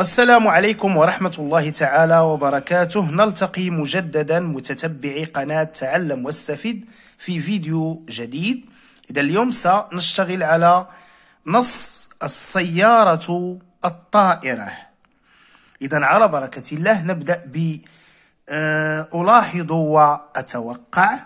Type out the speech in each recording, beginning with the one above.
السلام عليكم ورحمة الله تعالى وبركاته نلتقي مجددا متتبعي قناة تعلم واستفد في فيديو جديد إذا اليوم سنشتغل على نص السيارة الطائرة إذا على بركة الله نبدأ ب آه، ألاحظ وأتوقع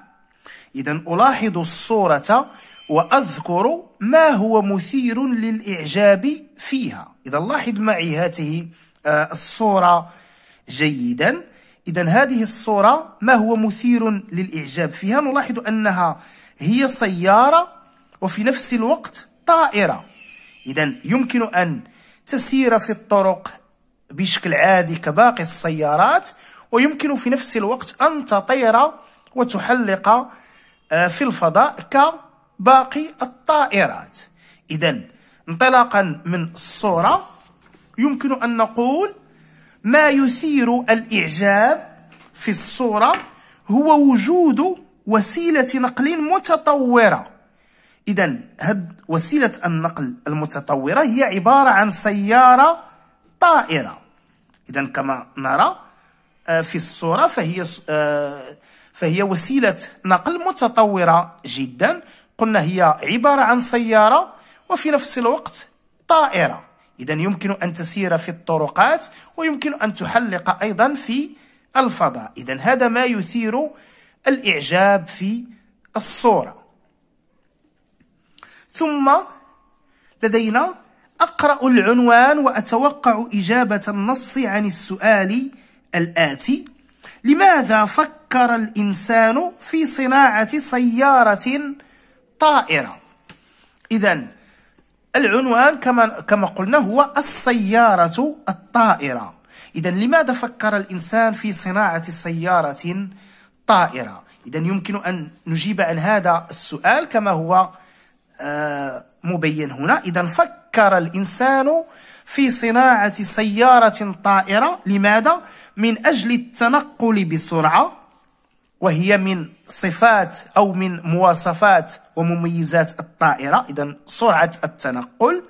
إذا ألاحظ الصورة وأذكر ما هو مثير للإعجاب فيها إذا لاحظ معي هذه آه، الصورة جيدا إذا هذه الصورة ما هو مثير للإعجاب فيها نلاحظ أنها هي سيارة وفي نفس الوقت طائرة إذا يمكن أن تسير في الطرق بشكل عادي كباقي السيارات ويمكن في نفس الوقت أن تطير وتحلق آه، في الفضاء كباقي الطائرات إذا انطلاقا من الصورة يمكن أن نقول ما يثير الإعجاب في الصورة هو وجود وسيلة نقل متطورة إذا هاد وسيلة النقل المتطورة هي عبارة عن سيارة طائرة إذا كما نرى آه، في الصورة فهي آه، فهي وسيلة نقل متطورة جدا قلنا هي عبارة عن سيارة وفي نفس الوقت طائرة إذا يمكن أن تسير في الطرقات ويمكن أن تحلق أيضا في الفضاء إذا هذا ما يثير الإعجاب في الصورة ثم لدينا أقرأ العنوان وأتوقع إجابة النص عن السؤال الآتي لماذا فكر الإنسان في صناعة سيارة طائرة؟ إذا العنوان كما كما قلنا هو السيارة الطائرة إذا لماذا فكر الإنسان في صناعة سيارة طائرة إذا يمكن أن نجيب عن هذا السؤال كما هو آه، مبين هنا إذا فكر الإنسان في صناعة سيارة طائرة لماذا؟ من أجل التنقل بسرعة وهي من صفات أو من مواصفات ومميزات الطائرة إذا سرعة التنقل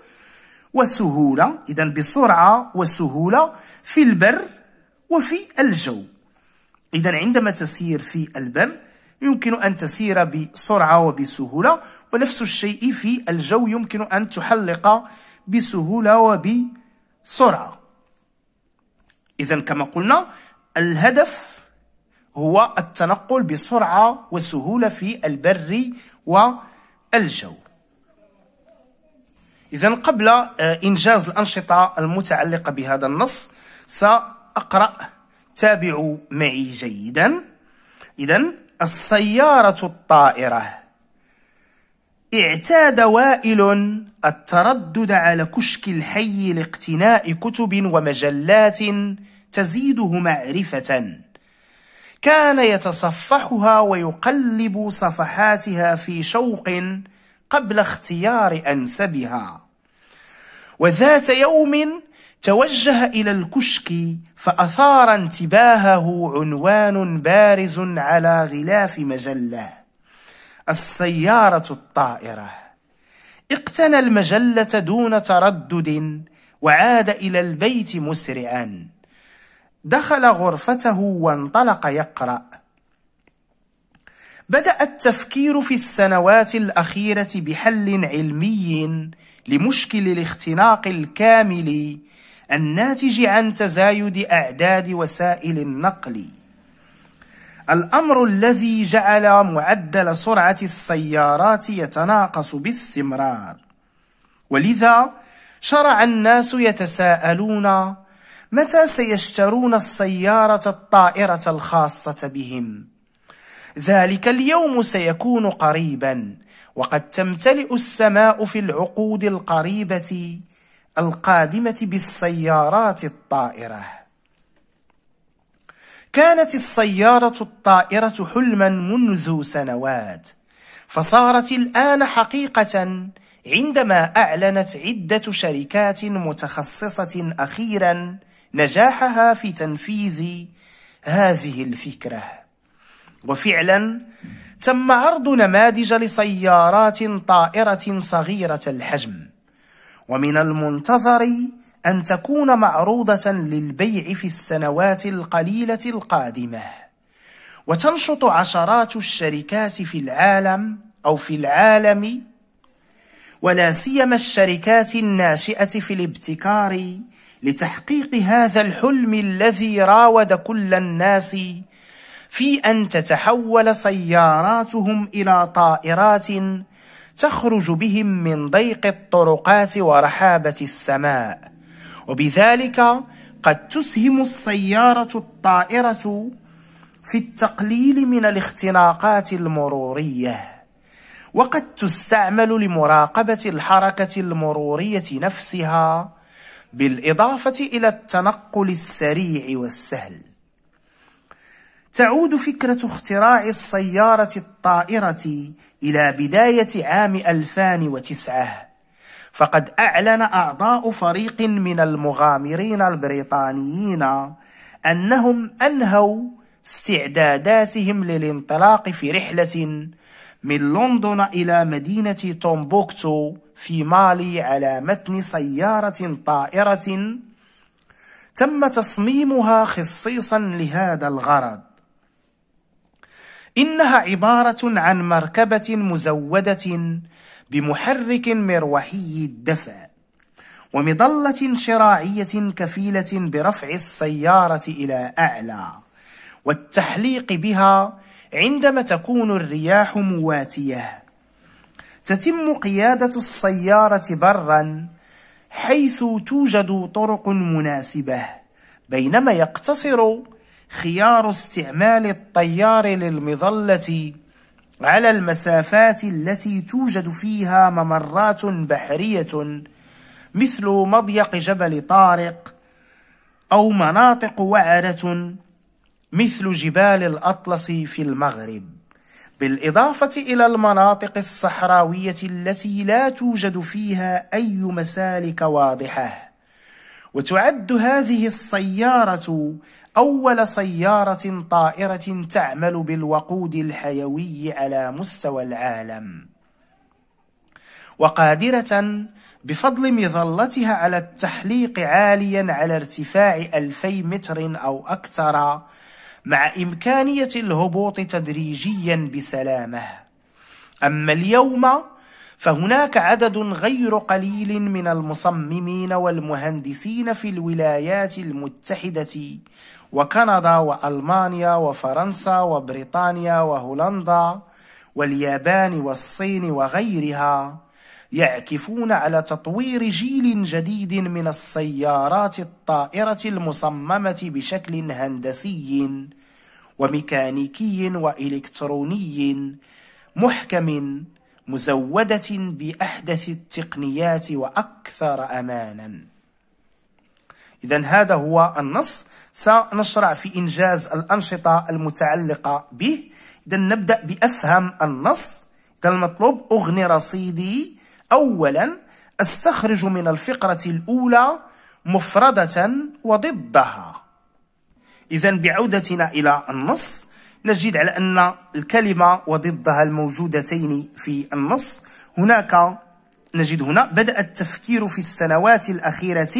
وسهولة إذا بسرعة وسهولة في البر وفي الجو إذا عندما تسير في البر يمكن أن تسير بسرعة وبسهولة ونفس الشيء في الجو يمكن أن تحلق بسهولة وبسرعة إذا كما قلنا الهدف هو التنقل بسرعة وسهولة في البر والجو إذا قبل آه، إنجاز الأنشطة المتعلقة بهذا النص سأقرأ تابعوا معي جيدا إذا السيارة الطائرة اعتاد وائل التردد على كشك الحي لاقتناء كتب ومجلات تزيده معرفة كان يتصفحها ويقلب صفحاتها في شوق قبل اختيار أنسبها وذات يوم توجه إلى الكشك فأثار انتباهه عنوان بارز على غلاف مجلة السيارة الطائرة اقتنى المجلة دون تردد وعاد إلى البيت مسرعاً دخل غرفته وانطلق يقرأ بدأ التفكير في السنوات الأخيرة بحل علمي لمشكل الاختناق الكامل الناتج عن تزايد أعداد وسائل النقل الأمر الذي جعل معدل سرعة السيارات يتناقص باستمرار ولذا شرع الناس يتساءلون متى سيشترون السيارة الطائرة الخاصة بهم؟ ذلك اليوم سيكون قريبا وقد تمتلئ السماء في العقود القريبة القادمة بالسيارات الطائرة كانت السيارة الطائرة حلما منذ سنوات فصارت الآن حقيقة عندما أعلنت عدة شركات متخصصة أخيراً نجاحها في تنفيذ هذه الفكرة وفعلا تم عرض نماذج لسيارات طائرة صغيرة الحجم ومن المنتظر أن تكون معروضة للبيع في السنوات القليلة القادمة وتنشط عشرات الشركات في العالم أو في العالم ولا سيما الشركات الناشئة في الابتكار لتحقيق هذا الحلم الذي راود كل الناس في ان تتحول سياراتهم الى طائرات تخرج بهم من ضيق الطرقات ورحابه السماء وبذلك قد تسهم السياره الطائره في التقليل من الاختناقات المروريه وقد تستعمل لمراقبه الحركه المروريه نفسها بالاضافه الى التنقل السريع والسهل تعود فكره اختراع السياره الطائره الى بدايه عام 2009 فقد اعلن اعضاء فريق من المغامرين البريطانيين انهم انهوا استعداداتهم للانطلاق في رحله من لندن إلى مدينة تومبوكتو في مالي على متن سيارة طائرة تم تصميمها خصيصا لهذا الغرض إنها عبارة عن مركبة مزودة بمحرك مروحي الدفع ومظلة شراعية كفيلة برفع السيارة إلى أعلى والتحليق بها عندما تكون الرياح مواتية تتم قيادة السيارة برا حيث توجد طرق مناسبة بينما يقتصر خيار استعمال الطيار للمظلة على المسافات التي توجد فيها ممرات بحرية مثل مضيق جبل طارق أو مناطق وعرة مثل جبال الأطلس في المغرب بالإضافة إلى المناطق الصحراوية التي لا توجد فيها أي مسالك واضحة وتعد هذه السيارة أول سيارة طائرة تعمل بالوقود الحيوي على مستوى العالم وقادرة بفضل مظلتها على التحليق عاليا على ارتفاع 2000 متر أو أكثر مع إمكانية الهبوط تدريجيا بسلامة أما اليوم فهناك عدد غير قليل من المصممين والمهندسين في الولايات المتحدة وكندا وألمانيا وفرنسا وبريطانيا وهولندا واليابان والصين وغيرها يعكفون على تطوير جيل جديد من السيارات الطائرة المصممة بشكل هندسي وميكانيكي وإلكتروني محكم مزودة بأحدث التقنيات وأكثر أمانا إذا هذا هو النص سنشرع في إنجاز الأنشطة المتعلقة به إذا نبدأ بأفهم النص إذا المطلوب أغني رصيدي أولا استخرج من الفقرة الأولى مفردة وضدها إذا بعودتنا إلى النص نجد على أن الكلمة وضدها الموجودتين في النص هناك نجد هنا بدأ التفكير في السنوات الأخيرة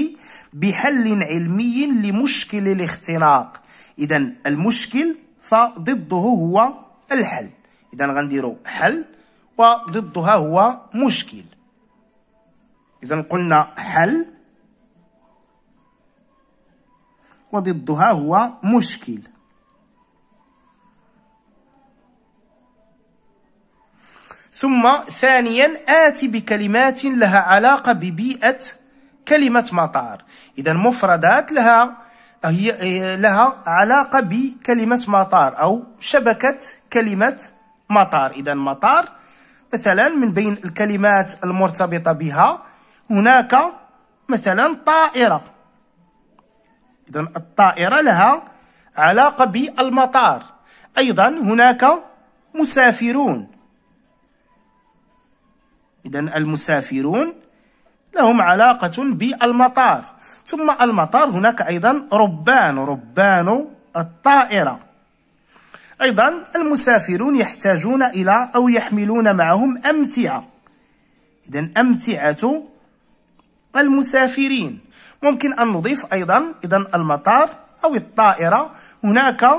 بحل علمي لمشكل الاختناق إذا المشكل فضده هو الحل إذا غنديرو حل وضدها هو مشكل إذا قلنا حل وضدها هو مشكل ثم ثانيا آتي بكلمات لها علاقة ببيئة كلمة مطار إذا مفردات لها هي لها علاقة بكلمة مطار أو شبكة كلمة مطار إذا مطار مثلا من بين الكلمات المرتبطة بها هناك مثلا طائرة إذا الطائرة لها علاقة بالمطار أيضا هناك مسافرون إذا المسافرون لهم علاقة بالمطار ثم المطار هناك أيضا ربان ربان الطائرة أيضا المسافرون يحتاجون إلى أو يحملون معهم أمتعة إذا أمتعة المسافرين ممكن أن نضيف أيضا إذا المطار أو الطائرة هناك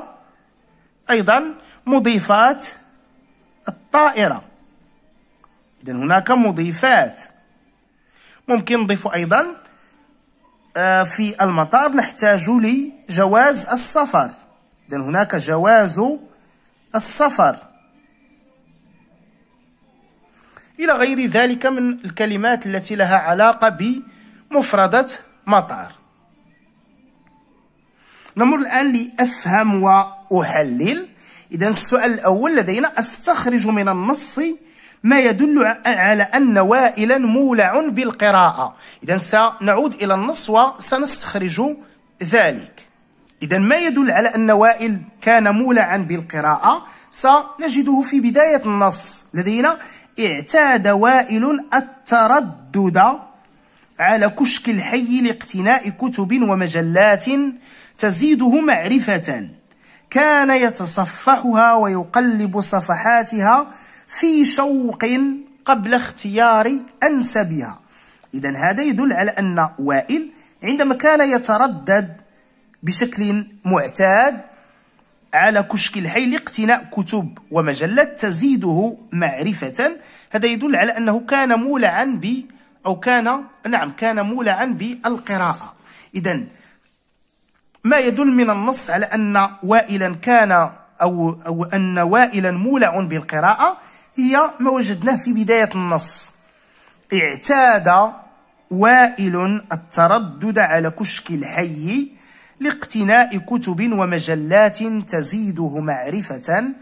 أيضا مضيفات الطائرة إذا هناك مضيفات ممكن نضيف أيضا آه، في المطار نحتاج لجواز السفر إذا هناك جواز السفر إلى غير ذلك من الكلمات التي لها علاقة بمفردة مطار نمر الآن لأفهم وأحلل إذا السؤال الأول لدينا أستخرج من النص ما يدل على أن وائلا مولع بالقراءة إذا سنعود إلى النص وسنستخرج ذلك إذا ما يدل على أن وائل كان مولعا بالقراءة سنجده في بداية النص لدينا اعتاد وائل التردد على كشك الحي لاقتناء كتب ومجلات تزيده معرفة كان يتصفحها ويقلب صفحاتها في شوق قبل اختيار أنسبها إذا هذا يدل على أن وائل عندما كان يتردد بشكل معتاد على كشك الحي لاقتناء كتب ومجلات تزيده معرفة هذا يدل على أنه كان مولعا ب أو كان نعم كان مولعا بالقراءة إذا ما يدل من النص على أن وائلا كان أو, أو أن وائلا مولع بالقراءة هي ما وجدناه في بداية النص اعتاد وائل التردد على كشك الحي لاقتناء كتب ومجلات تزيده معرفة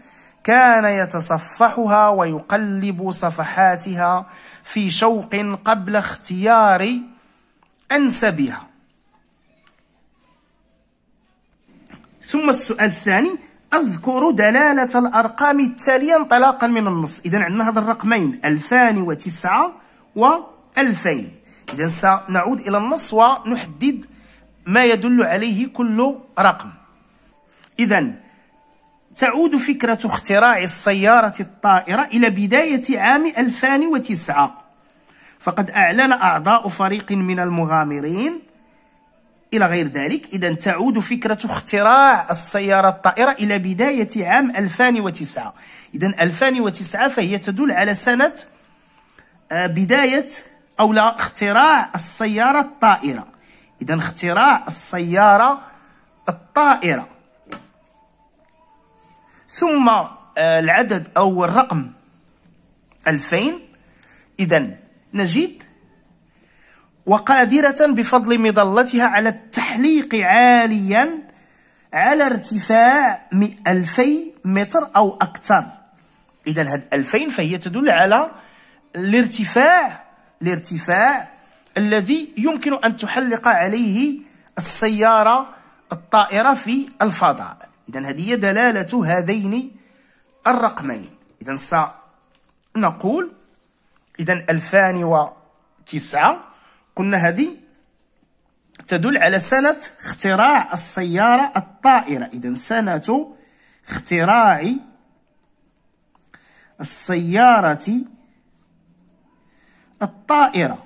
كان يتصفحها ويقلب صفحاتها في شوق قبل اختيار أنسبها ثم السؤال الثاني أذكر دلالة الأرقام التالية انطلاقا من النص إذا عندنا هذا الرقمين 2009 و 2000 إذا سنعود إلى النص ونحدد ما يدل عليه كل رقم إذا تعود فكرة اختراع السيارة الطائرة إلى بداية عام 2009 فقد أعلن أعضاء فريق من المغامرين إلى غير ذلك إذا تعود فكرة اختراع السيارة الطائرة إلى بداية عام 2009 إذا 2009 فهي تدل على سنة آه، بداية أو لا اختراع السيارة الطائرة اذا اختراع السياره الطائره ثم آه، العدد او الرقم 2000 اذا نجد وقادرة بفضل مظلتها على التحليق عاليا على ارتفاع 2000 متر أو أكثر إذا هاد 2000 فهي تدل على الارتفاع الارتفاع الذي يمكن أن تحلق عليه السيارة الطائرة في الفضاء إذا هذه هي دلالة هذين الرقمين إذا سنقول إذا 2009 قلنا هذه تدل على سنة اختراع السيارة الطائرة إذا سنة اختراع السيارة الطائرة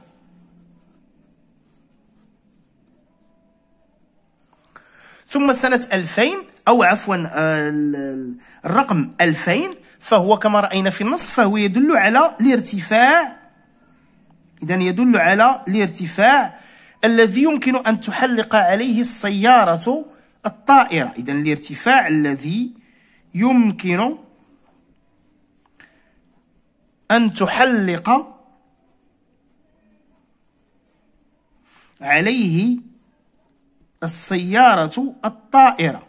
ثم سنة 2000 أو عفوا آه، الرقم 2000 فهو كما رأينا في النص فهو يدل على الارتفاع إذا يدل على الارتفاع الذي يمكن أن تحلق عليه السيارة الطائرة إذا الارتفاع الذي يمكن أن تحلق عليه السيارة الطائرة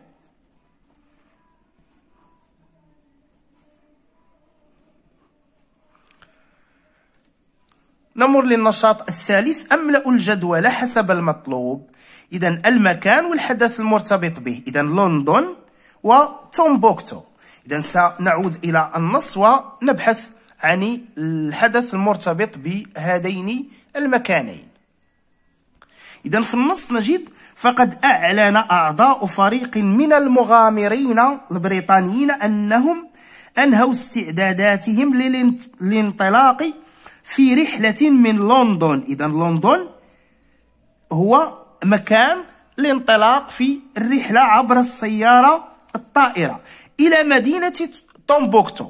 نمر للنشاط الثالث أملأ الجدول حسب المطلوب إذا المكان والحدث المرتبط به إذا لندن وتومبوكتو إذا سنعود إلى النص ونبحث عن الحدث المرتبط بهذين المكانين إذا في النص نجد فقد أعلن أعضاء فريق من المغامرين البريطانيين أنهم أنهوا استعداداتهم للانطلاق في رحلة من لندن إذا لندن هو مكان الانطلاق في الرحلة عبر السيارة الطائرة إلى مدينة تومبوكتو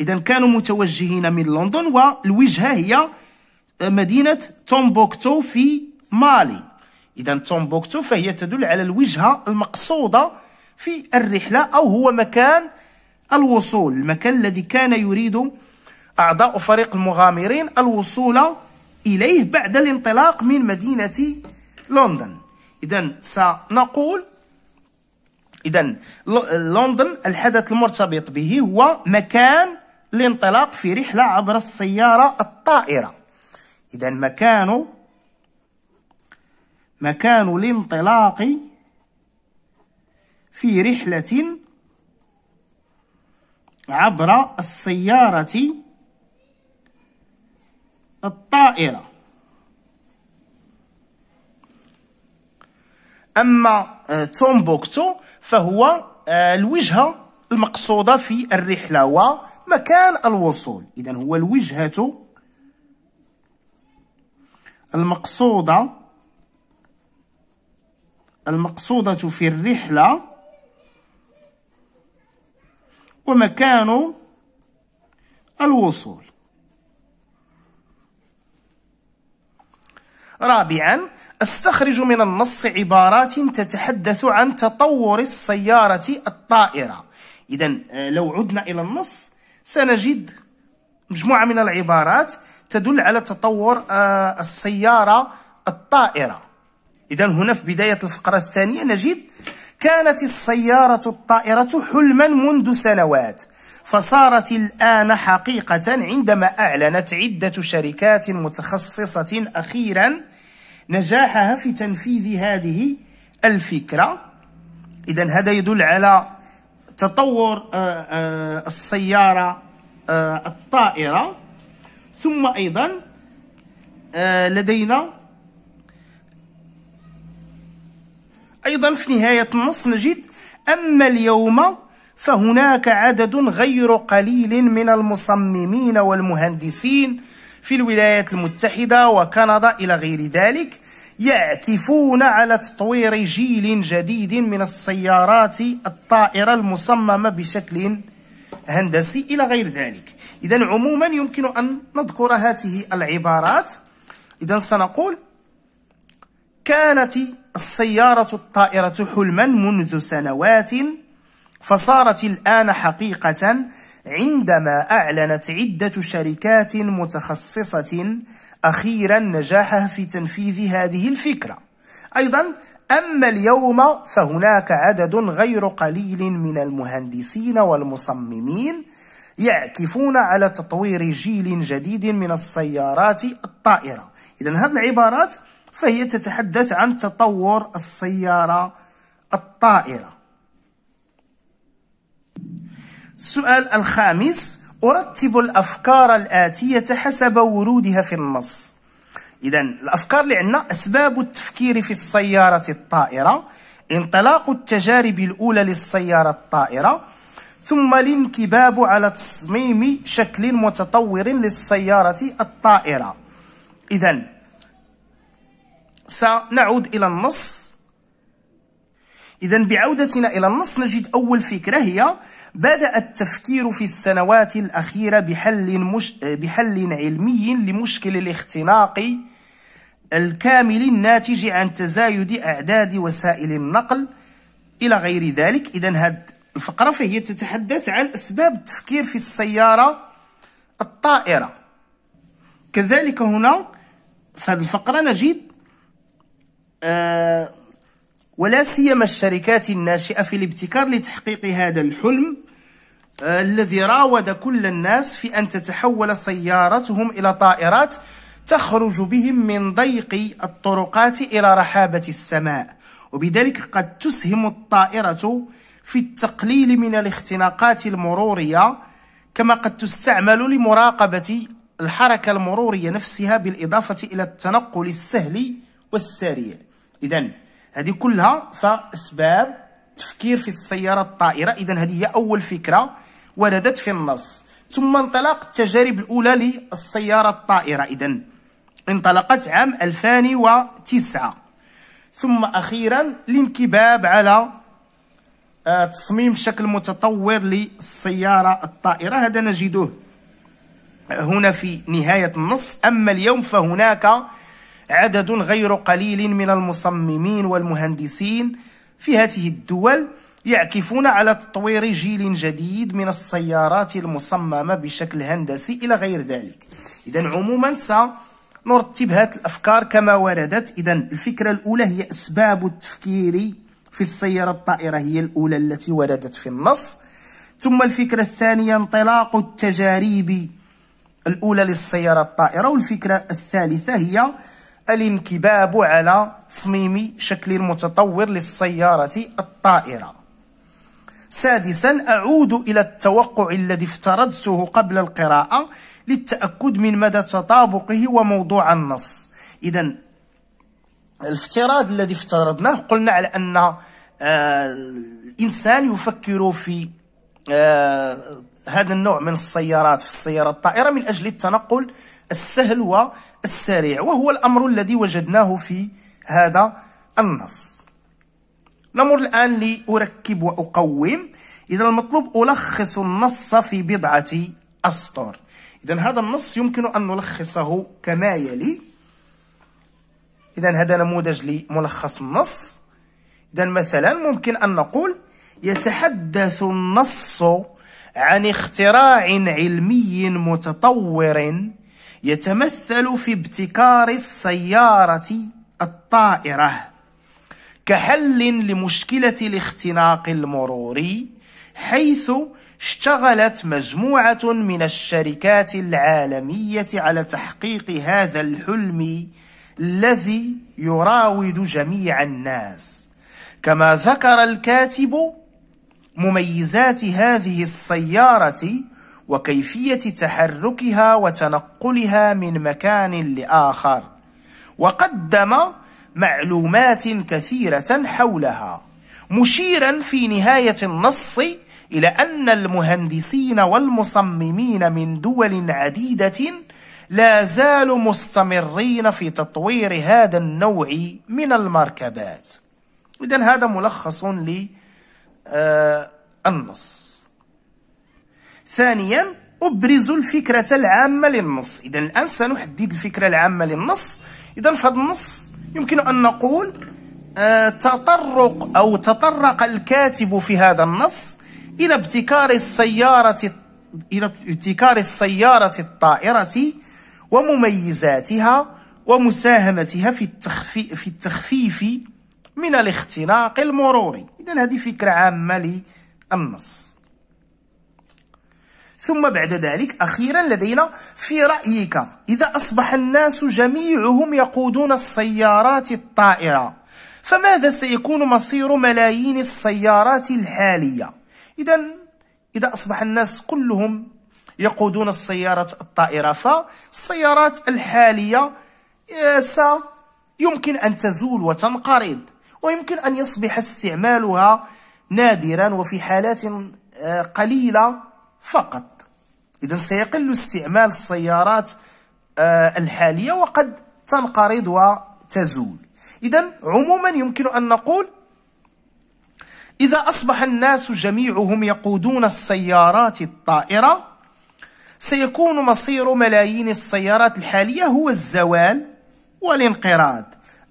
إذا كانوا متوجهين من لندن والوجهة هي مدينة تومبوكتو في مالي إذا تومبوكتو فهي تدل على الوجهة المقصودة في الرحلة أو هو مكان الوصول المكان الذي كان يريد أعضاء فريق المغامرين الوصول إليه بعد الانطلاق من مدينة لندن إذا سنقول إذا لندن الحدث المرتبط به هو مكان الانطلاق في رحلة عبر السيارة الطائرة إذا مكان مكان الانطلاق في رحلة عبر السيارة الطائرة أما آه، تومبوكتو فهو آه، الوجهة المقصودة في الرحلة ومكان الوصول إذا هو الوجهة المقصودة المقصودة في الرحلة ومكان الوصول رابعا استخرج من النص عبارات تتحدث عن تطور السيارة الطائرة إذا آه، لو عدنا إلى النص سنجد مجموعة من العبارات تدل على تطور آه، السيارة الطائرة إذا هنا في بداية الفقرة الثانية نجد كانت السيارة الطائرة حلما منذ سنوات فصارت الآن حقيقة عندما أعلنت عدة شركات متخصصة أخيرا نجاحها في تنفيذ هذه الفكرة إذا هذا يدل على تطور آه، آه، السيارة آه، الطائرة ثم أيضا لدينا أيضا في نهاية النص نجد أما اليوم فهناك عدد غير قليل من المصممين والمهندسين في الولايات المتحدة وكندا إلى غير ذلك يعكفون على تطوير جيل جديد من السيارات الطائرة المصممة بشكل هندسي إلى غير ذلك إذا عموما يمكن أن نذكر هذه العبارات إذا سنقول كانت السيارة الطائرة حلما منذ سنوات فصارت الآن حقيقة عندما أعلنت عدة شركات متخصصة أخيرا نجاحها في تنفيذ هذه الفكرة أيضا أما اليوم فهناك عدد غير قليل من المهندسين والمصممين يعكفون على تطوير جيل جديد من السيارات الطائرة إذا هذه العبارات فهي تتحدث عن تطور السيارة الطائرة السؤال الخامس أرتب الأفكار الآتية حسب ورودها في النص إذا الأفكار اللي عندنا أسباب التفكير في السيارة الطائرة انطلاق التجارب الأولى للسيارة الطائرة ثم الانكباب على تصميم شكل متطور للسيارة الطائرة إذا سنعود إلى النص إذا بعودتنا إلى النص نجد أول فكرة هي بدأ التفكير في السنوات الأخيرة بحل, مش بحل علمي لمشكل الاختناق الكامل الناتج عن تزايد أعداد وسائل النقل إلى غير ذلك إذا هذه الفقرة فهي تتحدث عن أسباب التفكير في السيارة الطائرة كذلك هنا في هذه الفقرة نجد آه، ولا سيما الشركات الناشئة في الابتكار لتحقيق هذا الحلم آه، الذي راود كل الناس في أن تتحول سيارتهم إلى طائرات تخرج بهم من ضيق الطرقات إلى رحابة السماء وبذلك قد تسهم الطائرة في التقليل من الاختناقات المرورية كما قد تستعمل لمراقبة الحركة المرورية نفسها بالإضافة إلى التنقل السهل والسريع اذا هذه كلها فاسباب تفكير في السياره الطائره اذا هذه هي اول فكره وردت في النص ثم انطلاق التجارب الاولى للسياره الطائره اذا انطلقت عام 2009 ثم اخيرا الانكباب على آه، تصميم شكل متطور للسياره الطائره هذا نجده هنا في نهايه النص اما اليوم فهناك عدد غير قليل من المصممين والمهندسين في هذه الدول يعكفون على تطوير جيل جديد من السيارات المصممة بشكل هندسي إلى غير ذلك إذا عموما سنرتب هذه الأفكار كما وردت إذا الفكرة الأولى هي أسباب التفكير في السيارة الطائرة هي الأولى التي وردت في النص ثم الفكرة الثانية انطلاق التجارب الأولى للسيارة الطائرة والفكرة الثالثة هي الانكباب على تصميم شكل متطور للسيارة الطائرة سادسا أعود إلى التوقع الذي افترضته قبل القراءة للتأكد من مدى تطابقه وموضوع النص إذا الافتراض الذي افترضناه قلنا على أن آه، الإنسان يفكر في آه، هذا النوع من السيارات في السيارة الطائرة من أجل التنقل السهل والسريع وهو الأمر الذي وجدناه في هذا النص نمر الآن لأركب وأقوم إذا المطلوب ألخص النص في بضعة أسطر إذا هذا النص يمكن أن نلخصه كما يلي إذا هذا نموذج لملخص النص إذا مثلا ممكن أن نقول يتحدث النص عن اختراع علمي متطور يتمثل في ابتكار السيارة الطائرة كحل لمشكلة الاختناق المروري حيث اشتغلت مجموعة من الشركات العالمية على تحقيق هذا الحلم الذي يراود جميع الناس كما ذكر الكاتب مميزات هذه السيارة وكيفية تحركها وتنقلها من مكان لآخر وقدم معلومات كثيرة حولها مشيرا في نهاية النص إلى أن المهندسين والمصممين من دول عديدة لا زالوا مستمرين في تطوير هذا النوع من المركبات إذا هذا ملخص للنص آه، ثانيا أبرز الفكرة العامة للنص إذا الآن سنحدد الفكرة العامة للنص إذا فهذا النص يمكن أن نقول آه، تطرق أو تطرق الكاتب في هذا النص إلى ابتكار السيارة إلى ابتكار السيارة الطائرة ومميزاتها ومساهمتها في التخفي في التخفيف من الاختناق المروري إذا هذه فكرة عامة للنص ثم بعد ذلك أخيرا لدينا في رأيك إذا أصبح الناس جميعهم يقودون السيارات الطائرة فماذا سيكون مصير ملايين السيارات الحالية؟ إذا إذا أصبح الناس كلهم يقودون السيارات الطائرة فالسيارات الحالية آه، سيمكن أن تزول وتنقرض ويمكن أن يصبح استعمالها نادرا وفي حالات آه، قليلة فقط إذا سيقل استعمال السيارات آه، الحالية وقد تنقرض وتزول إذا عموما يمكن أن نقول إذا أصبح الناس جميعهم يقودون السيارات الطائرة سيكون مصير ملايين السيارات الحالية هو الزوال والانقراض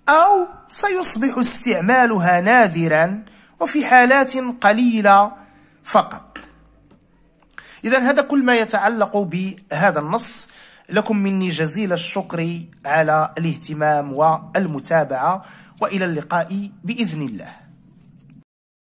أو سيصبح استعمالها نادرا وفي حالات قليلة فقط إذا هذا كل ما يتعلق بهذا النص لكم مني جزيل الشكر على الاهتمام والمتابعة وإلى اللقاء بإذن الله